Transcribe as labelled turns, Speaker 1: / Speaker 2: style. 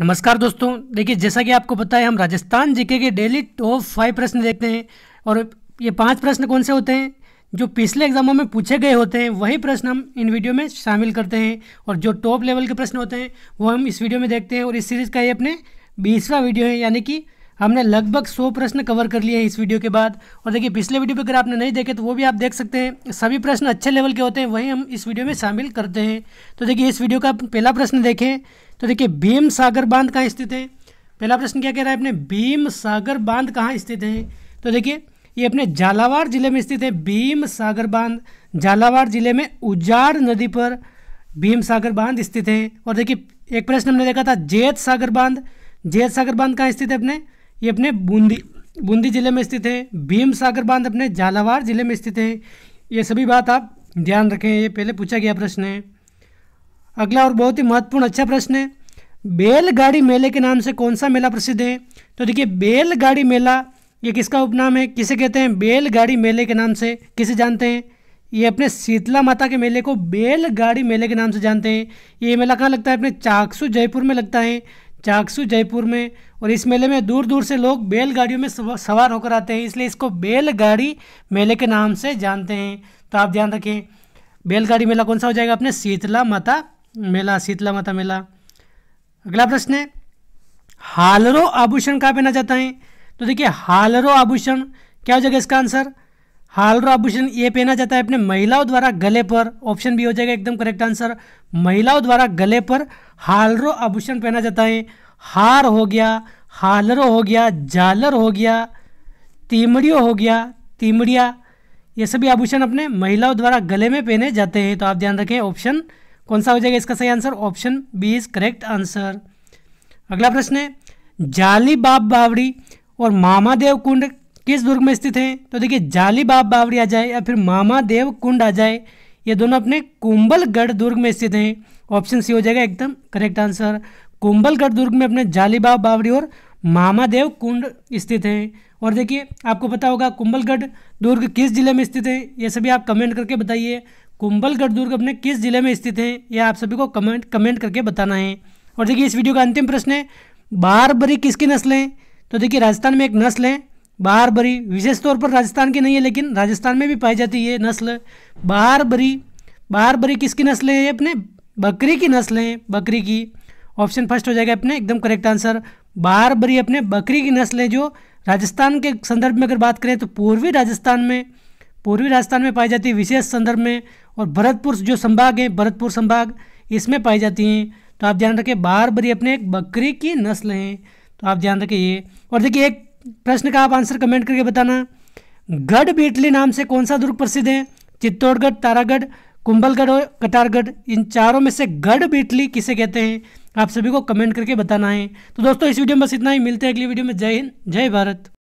Speaker 1: नमस्कार दोस्तों देखिए जैसा कि आपको पता है हम राजस्थान जीके के डेली टॉप फाइव प्रश्न देखते हैं और ये पांच प्रश्न कौन से होते हैं जो पिछले एग्जामों में पूछे गए होते हैं वही प्रश्न हम इन वीडियो में शामिल करते हैं और जो टॉप लेवल के प्रश्न होते हैं वो हम इस वीडियो में देखते हैं और इस सीरीज़ का ये अपने बीसवा वीडियो है यानी कि हमने लगभग सौ प्रश्न कवर कर लिए हैं इस वीडियो के बाद और देखिए पिछले वीडियो पर अगर आपने नहीं देखे तो वो भी आप देख सकते हैं सभी प्रश्न अच्छे लेवल के होते हैं वही हम इस वीडियो में शामिल करते हैं तो देखिए इस वीडियो का पहला प्रश्न देखें तो देखिए भीम सागर बांध कहाँ स्थित है पहला प्रश्न क्या कह रहा है अपने भीम सागर बांध कहाँ स्थित है तो देखिए ये अपने झालावाड़ जिले में स्थित है भीम सागर बांध झालावाड़ जिले में उजाड़ नदी पर भीम सागर बांध स्थित है और देखिए एक प्रश्न हमने देखा था जैत सागर बांध जैत सागर बांध कहाँ स्थित है अपने ये अपने बूंदी बूंदी जिले में स्थित है भीम सागर बांध अपने झालावाड़ जिले में स्थित है ये सभी बात आप ध्यान रखें ये पहले पूछा गया प्रश्न है अगला और बहुत ही महत्वपूर्ण अच्छा प्रश्न है बैलगाड़ी मेले के नाम से कौन सा मेला प्रसिद्ध है तो देखिए बैलगाड़ी मेला ये किसका उपनाम है किसे कहते हैं बैलगाड़ी मेले के नाम से किसे जानते हैं ये अपने शीतला माता के मेले को बैलगाड़ी मेले के नाम से जानते हैं ये मेला कहाँ लगता है अपने चाकसू जयपुर में लगता है चाकसू जयपुर में और इस मेले में दूर दूर से लोग बैलगाड़ियों में सवार होकर आते हैं इसलिए इसको बैलगाड़ी मेले के नाम से जानते हैं तो आप ध्यान रखें बैलगाड़ी मेला कौन सा हो जाएगा अपने शीतला माता मेला शीतला माता मेला अगला प्रश्न है हालरो आभूषण कहाँ पहना जाता है तो देखिए हालरो आभूषण क्या हो जाएगा इसका आंसर हालरो आभूषण ये पहना जाता है अपने महिलाओं द्वारा गले पर ऑप्शन बी हो जाएगा एकदम करेक्ट आंसर महिलाओं द्वारा गले पर हालरो आभूषण पहना जाता है हार हो गया हालरो हो गया जालर हो गया तीमड़ियों हो गया तीमड़िया ये सभी आभूषण अपने महिलाओं द्वारा गले में पहने जाते हैं तो आप ध्यान रखें ऑप्शन कौन सा हो जाएगा इसका सही answer option B is correct answer अगला प्रश्न है जाली बाप बावड़ी और मामा देव कुंड किस दुर्ग में स्थित हैं तो देखिए जाली बाप बावड़ी आ जाए या फिर मामा देव कुंड आ जाए ये दोनों अपने कुंबलगढ़ दुर्ग में स्थित हैं ऑप्शन सी हो जाएगा एकदम करेक्ट आंसर कुंबलगढ़ दुर्ग में अपने बाप बावड़ी और मामा देव कुंड स्थित हैं और देखिए आपको पता होगा कुंबलगढ़ दुर्ग किस जिले में स्थित है ये सभी आप कमेंट करके बताइए कुंभलगढ़ दुर्ग अपने किस जिले में स्थित है यह आप सभी को कमेंट कमेंट करके बताना है और देखिए इस वीडियो का अंतिम प्रश्न है बारबरी किसकी नस्ल है तो देखिए राजस्थान में एक नस्ल है बारबरी विशेष तौर पर राजस्थान की नहीं है लेकिन राजस्थान में भी पाई जाती है नस्ल बारबरी बारबरी किसकी नस्ल है अपने बकरी की नस्ल है बकरी की ऑप्शन फर्स्ट हो जाएगा अपने एकदम करेक्ट आंसर बारबरी अपने बकरी की नस्ल है जो राजस्थान के संदर्भ में अगर बात करें तो पूर्वी राजस्थान में पूर्वी राजस्थान में पाई जाती है विशेष संदर्भ में और भरतपुर जो संभाग है भरतपुर संभाग इसमें पाई जाती हैं तो आप ध्यान रखें बार बरी अपने एक बकरी की नस्ल हैं तो आप ध्यान रखें ये और देखिए एक प्रश्न का आप आंसर कमेंट करके बताना गढ़ बेटली नाम से कौन सा दुर्ग प्रसिद्ध है चित्तौड़गढ़ तारागढ़ कुंभलगढ़ और कटारगढ़ इन चारों में से गढ़ बेटली किसे कहते हैं आप सभी को कमेंट करके बताना है तो दोस्तों इस वीडियो में बस इतना ही मिलते हैं अगली वीडियो में जय हिंद जय भारत